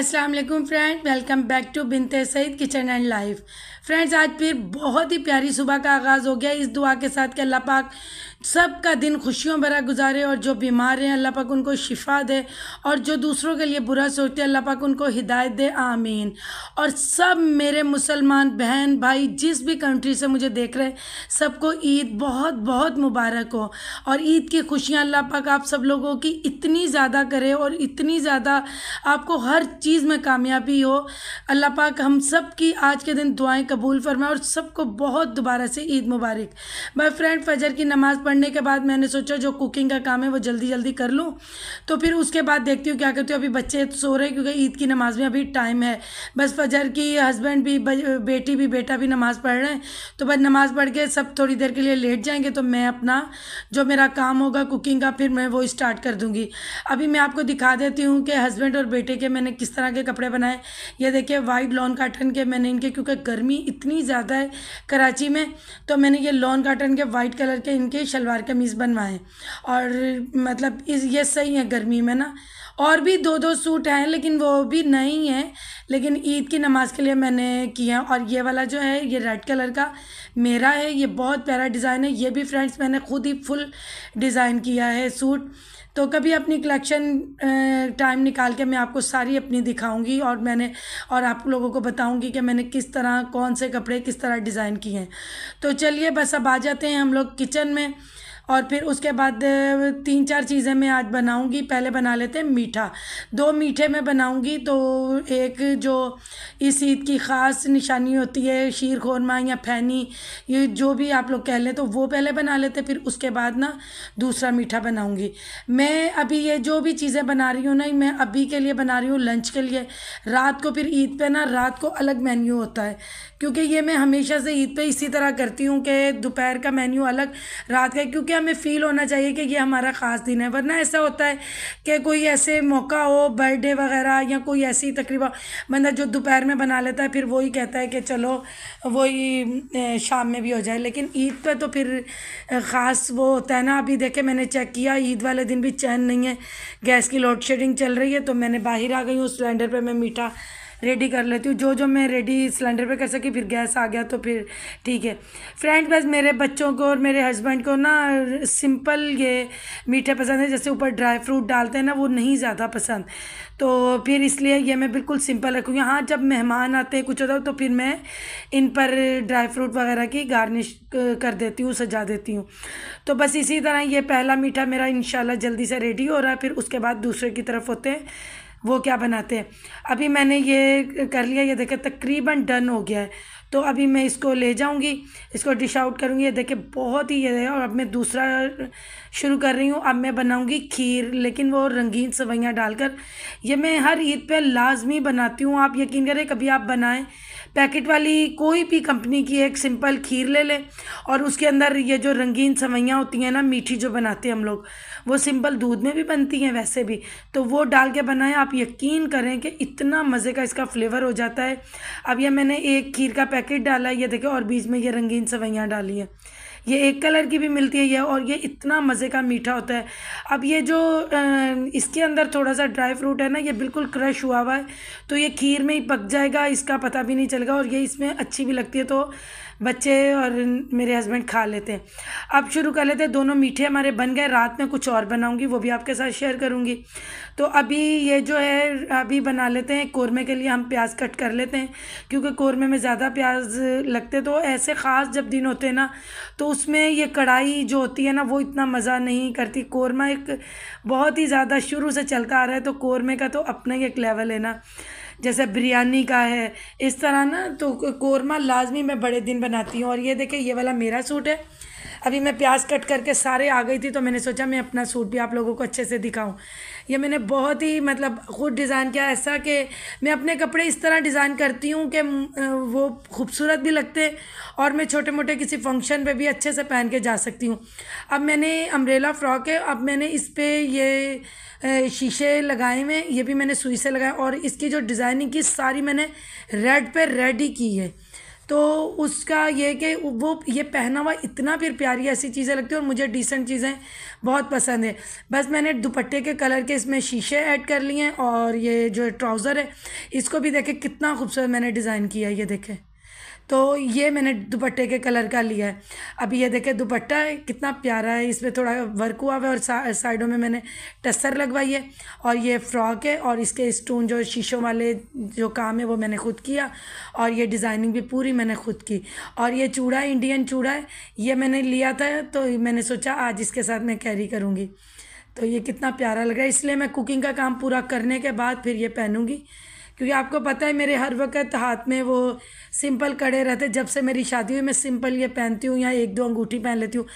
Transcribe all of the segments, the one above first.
अस्सलाम वालेकुम friend welcome back to Binte Saeed kitchen and life friends आज फिर बहुत ही प्यारी सुबह का आगाज़ हो गया इस दुआ के साथ के अल्लाह पाक सब का दिन खुशियों भरा गुजारे और जो बीमार हैं अल्लाह पाक उनको शिफा दे और जो दूसरों के लिए बुरा सोचते अल्लाह पाक उनको हिदायत दे आमीन और सब मेरे मुसलमान बहन भाई जिस भी कंट्री से मुझे देख रहे हैं सबको ईद बहुत बहुत मुबारक हो और ईद की खुशियाँ अल्लाह पाक आप सब लोगों की इतनी ज़्यादा करे और इतनी ज़्यादा आपको हर चीज़ में कामयाबी हो अल्लाह पाक हम सब की आज के दिन दुआएं कबूल फरमाए और सबको बहुत दोबारा से ईद मुबारक मैं फ्रेंड फजर की नमाज़ पढ़ने के बाद मैंने सोचा जो कुकिंग का काम है वो जल्दी जल्दी कर लूँ तो फिर उसके बाद देखती हूँ क्या करती हूँ अभी बच्चे सो रहे क्योंकि ईद की नमाज़ में अभी टाइम है बस फजर की हस्बैंड भी बेटी भी बेटा भी नमाज़ पढ़ रहे हैं तो बस नमाज़ पढ़ के सब थोड़ी देर के लिए लेट जाएंगे तो मैं अपना जो मेरा काम होगा कुकिंग का फिर मैं वो स्टार्ट कर दूँगी अभी मैं आपको दिखा देती हूँ कि हस्बैंड और बेटे के मैंने किस तरह के कपड़े बनाए ये देखिए वाइट लॉन काटन के मैंने इनके क्योंकि गर्मी इतनी ज़्यादा है कराची में तो मैंने ये लॉन काटन के वाइट कलर के इनके शल सलवार कमीज़ बनवाएं और मतलब इस ये सही है गर्मी में ना और भी दो दो सूट हैं लेकिन वो भी नहीं है लेकिन ईद की नमाज़ के लिए मैंने किया और ये वाला जो है ये रेड कलर का मेरा है ये बहुत प्यारा डिज़ाइन है ये भी फ्रेंड्स मैंने खुद ही फुल डिज़ाइन किया है सूट तो कभी अपनी कलेक्शन टाइम निकाल के मैं आपको सारी अपनी दिखाऊंगी और मैंने और आप लोगों को बताऊंगी कि मैंने किस तरह कौन से कपड़े किस तरह डिज़ाइन किए हैं तो चलिए बस अब आ जाते हैं हम लोग किचन में और फिर उसके बाद तीन चार चीज़ें मैं आज बनाऊंगी पहले बना लेते हैं मीठा दो मीठे मैं बनाऊंगी तो एक जो इस ईद की ख़ास निशानी होती है शीर खोरमा या फैनी ये जो भी आप लोग कह लें तो वो पहले बना लेते फिर उसके बाद ना दूसरा मीठा बनाऊंगी मैं अभी ये जो भी चीज़ें बना रही हूँ ना मैं अभी के लिए बना रही हूँ लंच के लिए रात को फिर ईद पर ना रात को अलग मेन्यू होता है क्योंकि ये मैं हमेशा से ईद पर इसी तरह करती हूँ कि दोपहर का मेन्यू अलग रात का क्योंकि हमें फ़ील होना चाहिए कि ये हमारा ख़ास दिन है वरना ऐसा होता है कि कोई ऐसे मौका हो बर्थडे वगैरह या कोई ऐसी तकरीबा बंदा जो दोपहर में बना लेता है फिर वही कहता है कि चलो वही शाम में भी हो जाए लेकिन ईद पर तो फिर ख़ास वो होता है ना अभी देखे मैंने चेक किया ईद वाले दिन भी चैन नहीं है गैस की लोड शेडिंग चल रही है तो मैंने बाहर आ गई हूँ सिलेंडर पर मैं मीठा रेडी कर लेती हूँ जो जो मैं रेडी सिलेंडर पे कर सकी फिर गैस आ गया तो फिर ठीक है फ्रेंड बस मेरे बच्चों को और मेरे हस्बैंड को ना सिंपल ये मीठे पसंद है जैसे ऊपर ड्राई फ्रूट डालते हैं ना वो नहीं ज़्यादा पसंद तो फिर इसलिए ये मैं बिल्कुल सिंपल रखूँगी हाँ जब मेहमान आते हैं कुछ होता तो फिर मैं इन पर ड्राई फ्रूट वगैरह की गार्निश कर देती हूँ सजा देती हूँ तो बस इसी तरह ये पहला मीठा मेरा इन जल्दी से रेडी हो रहा है फिर उसके बाद दूसरे की तरफ होते हैं वो क्या बनाते हैं अभी मैंने ये कर लिया ये देखे तकरीबन डन हो गया है तो अभी मैं इसको ले जाऊंगी इसको डिश आउट करूँगी ये देखे बहुत ही ये है और अब मैं दूसरा शुरू कर रही हूँ अब मैं बनाऊँगी खीर लेकिन वो रंगीन सवैयाँ डालकर ये मैं हर ईद पे लाजमी बनाती हूँ आप यकीन करें कभी आप बनाएं पैकेट वाली कोई भी कंपनी की एक सिंपल खीर ले लें और उसके अंदर ये जो रंगीन सवैयाँ होती हैं ना मीठी जो बनाते हैं हम लोग वो सिंपल दूध में भी बनती हैं वैसे भी तो वो डाल के बनाएं आप यकीन करें कि इतना मज़े का इसका फ्लेवर हो जाता है अब यह मैंने एक खीर का पैकेट डाला ये देखें और बीच में ये रंगीन सवैयाँ डाली हैं ये एक कलर की भी मिलती है ये और ये इतना मज़े का मीठा होता है अब ये जो इसके अंदर थोड़ा सा ड्राई फ्रूट है ना ये बिल्कुल क्रश हुआ हुआ है तो ये खीर में ही पक जाएगा इसका पता भी नहीं चलेगा और ये इसमें अच्छी भी लगती है तो बच्चे और मेरे हस्बैंड खा लेते हैं अब शुरू कर लेते हैं दोनों मीठे हमारे बन गए रात में कुछ और बनाऊंगी वो भी आपके साथ शेयर करूंगी तो अभी ये जो है अभी बना लेते हैं कौरमे के लिए हम प्याज कट कर लेते हैं क्योंकि कौरमे में ज़्यादा प्याज लगते तो ऐसे ख़ास जब दिन होते हैं ना तो उसमें ये कढ़ाई जो होती है ना वो इतना मज़ा नहीं करती कौरमा एक बहुत ही ज़्यादा शुरू से चलता आ रहा है तो कौरमे का तो अपना ही एक लेवल है ना जैसे बिरयानी का है इस तरह ना तो कोरमा लाजमी मैं बड़े दिन बनाती हूँ और ये देखें ये वाला मेरा सूट है अभी मैं प्याज कट करके सारे आ गई थी तो मैंने सोचा मैं अपना सूट भी आप लोगों को अच्छे से दिखाऊं ये मैंने बहुत ही मतलब ख़ुद डिज़ाइन किया ऐसा कि मैं अपने कपड़े इस तरह डिज़ाइन करती हूँ कि वो खूबसूरत भी लगते और मैं छोटे मोटे किसी फंक्शन पे भी अच्छे से पहन के जा सकती हूँ अब मैंने अम्ब्रेला फ़्रॉक है अब मैंने इस पर ये शीशे लगाए हुए ये भी मैंने सुई से लगाए और इसकी जो डिज़ाइनिंग की सारी मैंने रेड पर रेड ही की है तो उसका ये कि वो ये पहना हुआ इतना फिर प्यारी ऐसी चीज़ें लगती है और मुझे डिसेंट चीज़ें बहुत पसंद है बस मैंने दुपट्टे के कलर के इसमें शीशे ऐड कर लिए हैं और ये जो ट्राउज़र है इसको भी देखें कितना खूबसूरत मैंने डिज़ाइन किया है ये देखें तो ये मैंने दुपट्टे के कलर का लिया है अभी ये देखें दुपट्टा है कितना प्यारा है इसमें थोड़ा वर्क हुआ हुआ है और सा, साइडों में मैंने टस्सर लगवाई है और ये फ्रॉक है और इसके स्टोन जो शीशों वाले जो काम है वो मैंने खुद किया और ये डिज़ाइनिंग भी पूरी मैंने खुद की और ये चूड़ा इंडियन चूड़ा है ये मैंने लिया था तो मैंने सोचा आज इसके साथ मैं कैरी करूँगी तो ये कितना प्यारा लग रहा है इसलिए मैं कुकिंग का काम पूरा करने के बाद फिर ये पहनूँगी क्योंकि आपको पता है मेरे हर वक्त हाथ में वो सिंपल कड़े रहते जब से मेरी शादी हुई मैं सिंपल ये पहनती हूँ या एक दो अंगूठी पहन लेती हूँ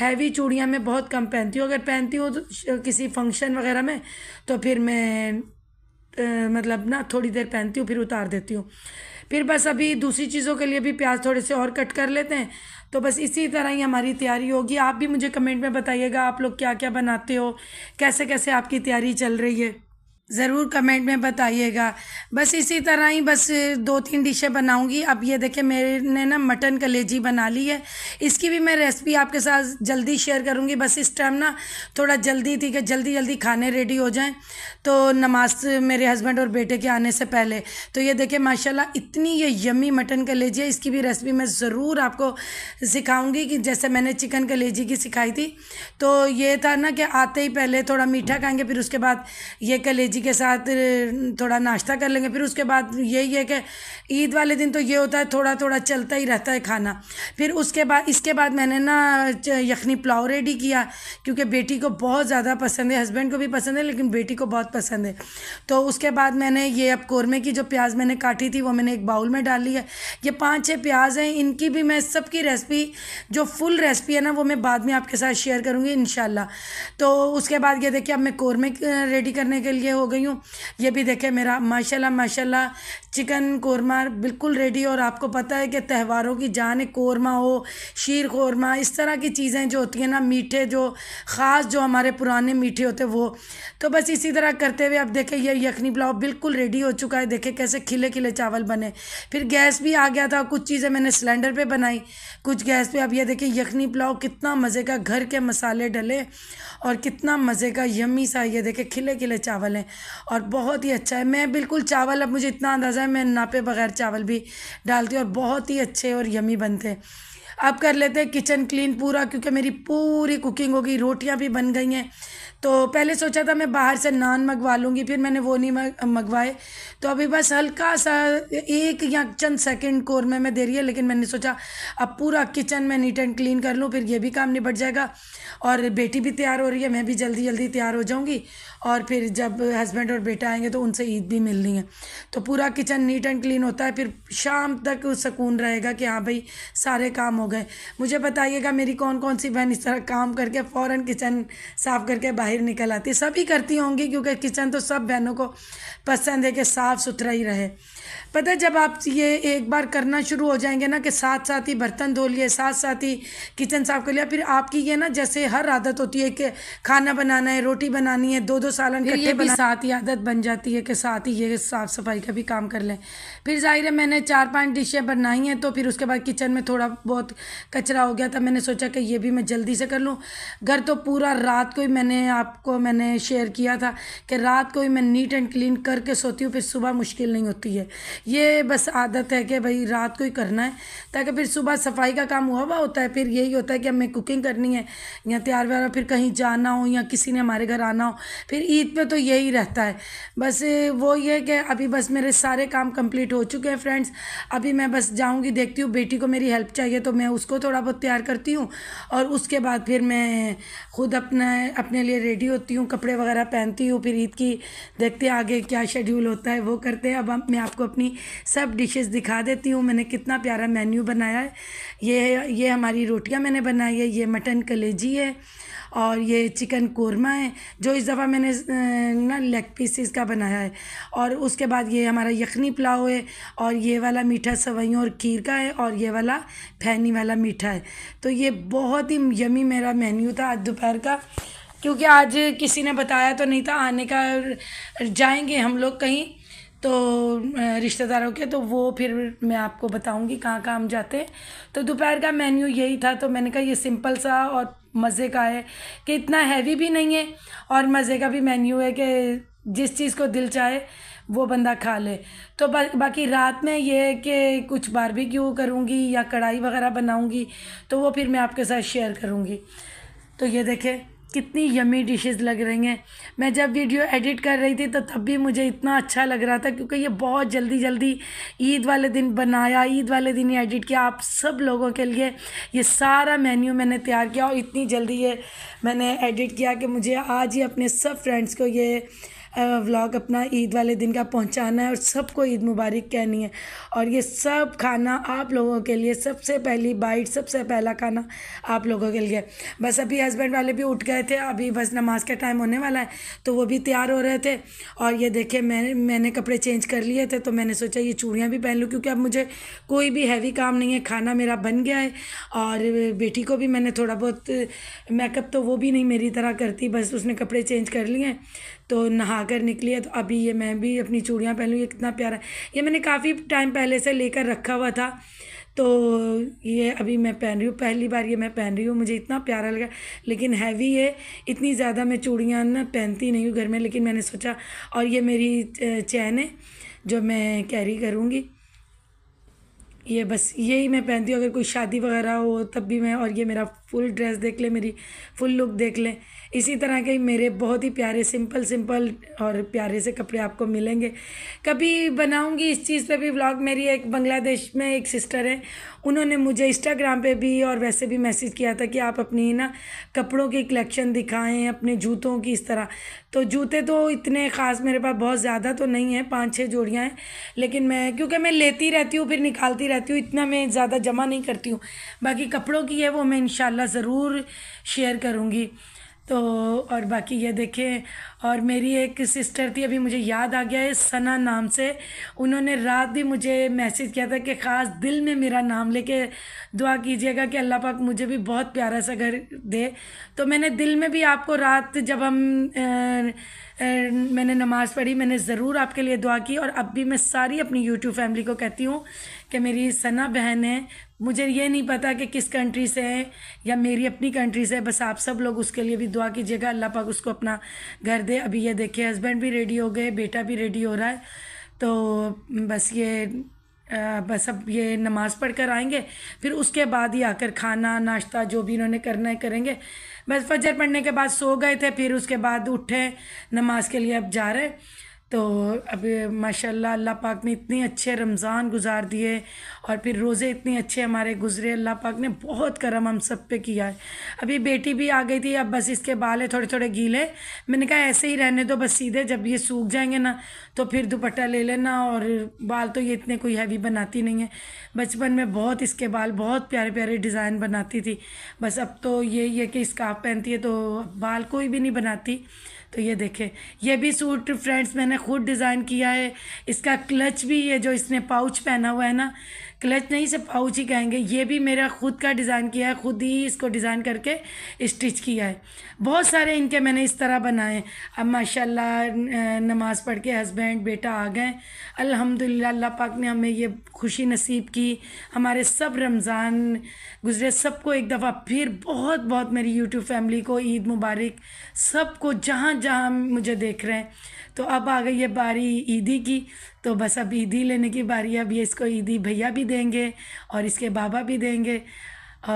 हैवी चूड़ियाँ मैं बहुत कम पहनती हूँ अगर पहनती हूँ तो किसी फंक्शन वगैरह में तो फिर मैं आ, मतलब ना थोड़ी देर पहनती हूँ फिर उतार देती हूँ फिर बस अभी दूसरी चीज़ों के लिए भी प्याज थोड़े से और कट कर लेते हैं तो बस इसी तरह ही हमारी तैयारी होगी आप भी मुझे कमेंट में बताइएगा आप लोग क्या क्या बनाते हो कैसे कैसे आपकी तैयारी चल रही है ज़रूर कमेंट में बताइएगा बस इसी तरह ही बस दो तीन डिशें बनाऊंगी अब ये देखें मैंने ना मटन कलेजी बना ली है इसकी भी मैं रेसिपी आपके साथ जल्दी शेयर करूंगी बस इस टाइम ना थोड़ा जल्दी थी कि जल्दी जल्दी खाने रेडी हो जाएं तो नमाज मेरे हस्बैंड और बेटे के आने से पहले तो ये देखें माशा इतनी ये यमी मटन कलेजी है इसकी भी रेसिपी मैं ज़रूर आपको सिखाऊँगी कि जैसे मैंने चिकन कलेजी की सिखाई थी तो ये था ना कि आते ही पहले थोड़ा मीठा खाएँगे फिर उसके बाद ये कलेजी जी के साथ थोड़ा नाश्ता कर लेंगे फिर उसके बाद यही है कि ईद वाले दिन तो ये होता है थोड़ा थोड़ा चलता ही रहता है खाना फिर उसके बाद इसके बाद मैंने ना यखनी पुलाव रेडी किया क्योंकि बेटी को बहुत ज़्यादा पसंद है हस्बैंड को भी पसंद है लेकिन बेटी को बहुत पसंद है तो उसके बाद मैंने ये अब कौरमे की जो प्याज मैंने काटी थी वो मैंने एक बाउल में डाल ली है ये पाँच छः प्याज हैं इनकी भी मैं सबकी रेसिपी जो फुल रेसिपी है ना वो मैं बाद में आपके साथ शेयर करूँगी इन तो उसके बाद ये देखिए अब मैं कौरमे रेडी करने के लिए हो हो गई हूँ ये भी देखें मेरा माशाल्लाह माशाल्लाह चिकन कौरमा बिल्कुल रेडी और आपको पता है कि त्यौहारों की जान कौरमा हो शीर कौरमा इस तरह की चीज़ें जो होती हैं ना मीठे जो ख़ास जो हमारे पुराने मीठे होते वो तो बस इसी तरह करते हुए अब देखें यह यखनी पुलाव बिल्कुल रेडी हो चुका है देखें कैसे खिले खिले चावल बने फिर गैस भी आ गया था कुछ चीज़ें मैंने सिलेंडर पर बनाई कुछ गैस पर अब ये देखें यखनी पुलाव कितना मज़े का घर के मसाले डले और कितना मज़े का यमी सा ये देखें खिले खिले चावल हैं और बहुत ही अच्छा है मैं बिल्कुल चावल अब मुझे इतना अंदाज़ा है मैं नापे बगैर चावल भी डालती हूँ और बहुत ही अच्छे और यमी बनते हैं अब कर लेते हैं किचन क्लीन पूरा क्योंकि मेरी पूरी कुकिंग हो गई रोटियां भी बन गई हैं तो पहले सोचा था मैं बाहर से नान मंगवा लूँगी फिर मैंने वो नहीं मंगवाए तो अभी बस हल्का सा एक या चंद सेकंड कोर में मैं दे रही है लेकिन मैंने सोचा अब पूरा किचन में नीट एंड क्लीन कर लूँ फिर ये भी काम निपट जाएगा और बेटी भी तैयार हो रही है मैं भी जल्दी जल्दी तैयार हो जाऊँगी और फिर जब हस्बैंड और बेटा आएंगे तो उनसे ईद भी मिलनी है तो पूरा किचन नीट एंड क्लीन होता है फिर शाम तक सुकून रहेगा कि हाँ भाई सारे काम हो गए मुझे बताइएगा मेरी कौन कौन सी बहन इस तरह काम करके फ़ौर किचन साफ़ करके बाहर निकल आती है सभी करती होंगी क्योंकि किचन तो सब बहनों को पसंद है कि साफ़ सुथरा ही रहे पता है जब आप ये एक बार करना शुरू हो जाएंगे ना कि साथ साथ ही बर्तन धो लिए साथ साथ ही किचन साफ़ कर लिया फिर आपकी ये ना जैसे हर आदत होती है कि खाना बनाना है रोटी बनानी है दो दो सालन फिर ये भी साथ ही आदत बन जाती है कि साथ ही ये साफ़ सफाई का भी काम कर लें फिर ज़ाहिर है मैंने चार पांच डिशें बनाई हैं तो फिर उसके बाद किचन में थोड़ा बहुत कचरा हो गया था मैंने सोचा कि ये भी मैं जल्दी से कर लूँ घर तो पूरा रात को ही मैंने आपको मैंने शेयर किया था कि रात को ही मैं नीट एंड क्लीन करके सोती हूँ फिर सुबह मुश्किल नहीं होती है ये बस आदत है कि भाई रात को ही करना है ताकि फिर सुबह सफाई का काम हुआ हुआ होता है फिर यही होता है कि हमें कुकिंग करनी है या तैयार व्यार फिर कहीं जाना हो या किसी ने हमारे घर आना हो फिर ईद पे तो यही रहता है बस वो ये कि अभी बस मेरे सारे काम कंप्लीट हो चुके हैं फ्रेंड्स अभी मैं बस जाऊंगी देखती हूँ बेटी को मेरी हेल्प चाहिए तो मैं उसको थोड़ा बहुत तैयार करती हूँ और उसके बाद फिर मैं खुद अपना अपने लिए रेडी होती हूँ कपड़े वगैरह पहनती हूँ फिर ईद की देखते हैं आगे क्या शेड्यूल होता है वो करते हैं अब मैं आपको अपनी सब डिशेज़ दिखा देती हूँ मैंने कितना प्यारा मेन्यू बनाया है ये ये हमारी रोटियाँ मैंने बनाई है ये मटन कलेजी है और ये चिकन कोरमा है जो इस दफ़ा मैंने ना लेग पीसीस का बनाया है और उसके बाद ये हमारा यखनी पुलाव है और ये वाला मीठा सवैयों और खीर का है और ये वाला फैनी वाला मीठा है तो ये बहुत ही यमी मेरा मेन्यू था आज दोपहर का क्योंकि आज किसी ने बताया तो नहीं था आने का जाएंगे हम लोग कहीं तो रिश्तेदारों के तो वो फिर मैं आपको बताऊंगी कहाँ कहाँ हम जाते हैं तो दोपहर का मेन्यू यही था तो मैंने कहा ये सिंपल सा और मज़े का है कि इतना हैवी भी नहीं है और मज़े का भी मेन्यू है कि जिस चीज़ को दिल चाहे वो बंदा खा ले तो बा, बाकी रात में ये है कि कुछ बारबेक्यू करूँगी या कढ़ाई वगैरह बनाऊँगी तो वो फिर मैं आपके साथ शेयर करूँगी तो ये देखें कितनी यमी डिशेस लग रही हैं मैं जब वीडियो एडिट कर रही थी तो तब भी मुझे इतना अच्छा लग रहा था क्योंकि ये बहुत जल्दी जल्दी ईद वाले दिन बनाया ईद वाले दिन ही एडिट किया आप सब लोगों के लिए ये सारा मेन्यू मैंने तैयार किया और इतनी जल्दी ये मैंने एडिट किया कि मुझे आज ही अपने सब फ्रेंड्स को ये व्लॉग अपना ईद वाले दिन का पहुंचाना है और सबको ईद मुबारक कहनी है और ये सब खाना आप लोगों के लिए सबसे पहली बाइट सबसे पहला खाना आप लोगों के लिए बस अभी हस्बैंड वाले भी उठ गए थे अभी बस नमाज का टाइम होने वाला है तो वो भी तैयार हो रहे थे और ये देखे मैंने मैंने कपड़े चेंज कर लिए थे तो मैंने सोचा ये चूड़ियाँ भी पहन लूँ क्योंकि अब मुझे कोई भी हैवी काम नहीं है खाना मेरा बन गया है और बेटी को भी मैंने थोड़ा बहुत मेकअप तो वो भी नहीं मेरी तरह करती बस उसने कपड़े चेंज कर लिए तो नहा कर निकली है तो अभी ये मैं भी अपनी चूड़ियाँ पहन लूँ ये कितना प्यारा ये मैंने काफ़ी टाइम पहले से लेकर रखा हुआ था तो ये अभी मैं पहन रही हूँ पहली बार ये मैं पहन रही हूँ मुझे इतना प्यारा लगा लेकिन हैवी है इतनी ज़्यादा मैं चूड़ियाँ ना पहनती नहीं हूँ घर में लेकिन मैंने सोचा और ये मेरी चैन है जो मैं कैरी करूँगी ये बस यही मैं पहनती हूँ अगर कोई शादी वगैरह हो तब भी मैं और ये मेरा फुल ड्रेस देख लें मेरी फुल लुक देख लें इसी तरह के मेरे बहुत ही प्यारे सिंपल सिंपल और प्यारे से कपड़े आपको मिलेंगे कभी बनाऊंगी इस चीज़ पे भी व्लॉग मेरी एक बांग्लादेश में एक सिस्टर है उन्होंने मुझे इंस्टाग्राम पे भी और वैसे भी मैसेज किया था कि आप अपनी ना कपड़ों की कलेक्शन दिखाएं अपने जूतों की इस तरह तो जूते तो इतने ख़ास मेरे पास बहुत ज़्यादा तो नहीं है पाँच छः जोड़ियाँ हैं लेकिन मैं क्योंकि मैं लेती रहती हूँ फिर निकालती रहती हूँ इतना मैं ज़्यादा जमा नहीं करती हूँ बाकी कपड़ों की है वो मैं इन होगा ज़रूर शेयर करूँगी तो और बाकी ये देखें और मेरी एक सिस्टर थी अभी मुझे याद आ गया है सना नाम से उन्होंने रात भी मुझे मैसेज किया था कि ख़ास दिल में मेरा नाम लेके दुआ कीजिएगा कि अल्लाह पाक मुझे भी बहुत प्यारा सा घर दे तो मैंने दिल में भी आपको रात जब हम आ, मैंने नमाज़ पढ़ी मैंने ज़रूर आपके लिए दुआ की और अब भी मैं सारी अपनी यूट्यूब फैमिली को कहती हूँ कि मेरी सना बहन है मुझे ये नहीं पता कि किस कंट्री से है या मेरी अपनी कंट्री से है बस आप सब लोग उसके लिए भी दुआ कीजिएगा अल्लाह पाक उसको अपना घर दे अभी ये देखिए हस्बैंड भी रेडी हो गए बेटा भी रेडी हो रहा है तो बस ये बस अब ये नमाज़ पढ़ कर आएँगे फिर उसके बाद ही आकर खाना नाश्ता जो भी इन्होंने करना है करेंगे बस फजर पढ़ने के बाद सो गए थे फिर उसके बाद उठे नमाज के लिए अब जा रहे तो अभी माशाल्लाह अल्लाह पाक ने इतने अच्छे रमज़ान गुजार दिए और फिर रोज़े इतने अच्छे हमारे गुजरे अल्लाह पाक ने बहुत करम हम सब पे किया है अभी बेटी भी आ गई थी अब बस इसके बाल है थोड़े थोड़े गीले मैंने कहा ऐसे ही रहने दो बस सीधे जब ये सूख जाएंगे ना तो फिर दुपट्टा ले लेना और बाल तो ये इतने कोई हैवी बनाती नहीं है बचपन में बहुत इसके बाल बहुत प्यारे प्यारे डिज़ाइन बनाती थी बस अब तो यही है कि स्काफ पहनती है तो बाल कोई भी नहीं बनाती तो ये देखें ये भी सूट फ्रेंड्स मैंने खुद डिज़ाइन किया है इसका क्लच भी ये जो इसने पाउच पहना हुआ है ना क्लच नहीं से पाउच ही कहेंगे ये भी मेरा खुद का डिज़ाइन किया है खुद ही इसको डिज़ाइन करके स्टिच किया है बहुत सारे इनके मैंने इस तरह बनाए अब माशाल्लाह नमाज़ पढ़ के हस्बैंड बेटा आ गए अल्हम्दुलिल्लाह अल्लाह पाक ने हमें ये खुशी नसीब की हमारे सब रमज़ान गुजरे सबको एक दफ़ा फिर बहुत बहुत मेरी यूट्यूब फैमिली को ईद मुबारक सबको जहाँ जहाँ मुझे देख रहे हैं तो अब आ गई है बारी ईदी की तो बस अब ईदी लेने की बारी अब ये इसको ईदी भैया भी देंगे और इसके बाबा भी देंगे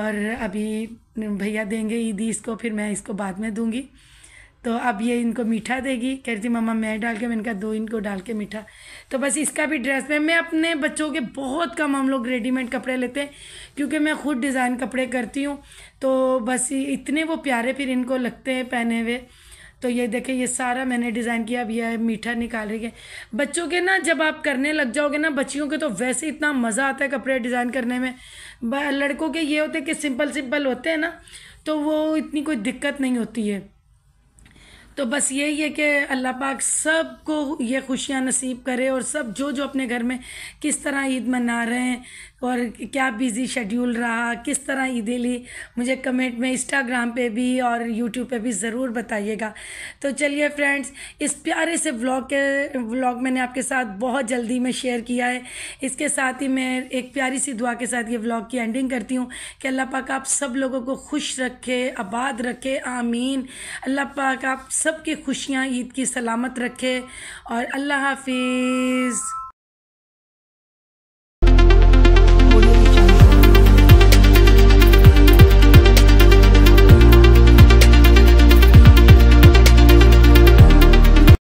और अभी भैया देंगे ईदी इसको फिर मैं इसको बाद में दूंगी तो अब ये इनको मीठा देगी कह रही थी मम्मा मैं डाल के मैं इनका दो इनको डाल के मीठा तो बस इसका भी ड्रेस में मैं अपने बच्चों के बहुत कम हम लोग रेडीमेड कपड़े लेते हैं क्योंकि मैं खुद डिज़ाइन कपड़े करती हूँ तो बस इतने वो प्यारे फिर इनको लगते हैं पहने हुए तो ये देखें ये सारा मैंने डिज़ाइन किया अब यह मीठा निकाल रही है बच्चों के ना जब आप करने लग जाओगे ना बच्चियों के तो वैसे इतना मज़ा आता है कपड़े डिज़ाइन करने में लड़कों के ये होते हैं कि सिंपल सिंपल होते हैं ना तो वो इतनी कोई दिक्कत नहीं होती है तो बस यही है कि अल्लाह पाक सब को ये खुशियाँ नसीब करे और सब जो जो अपने घर में किस तरह ईद मना रहे हैं और क्या बिज़ी शेड्यूल रहा किस तरह ईद ली मुझे कमेंट में इंस्टाग्राम पे भी और यूट्यूब पे भी ज़रूर बताइएगा तो चलिए फ्रेंड्स इस प्यारे से व्लॉग के व्लॉग मैंने आपके साथ बहुत जल्दी में शेयर किया है इसके साथ ही मैं एक प्यारी सी दुआ के साथ ये व्लॉग की एंडिंग करती हूँ कि अल्लाह पाक आप सब लोगों को खुश रखे आबाद रखे आमीन अल्लाह पाक आप सब सबकी खुशियाँ ईद की सलामत रखे और अल्लाह हाफिज़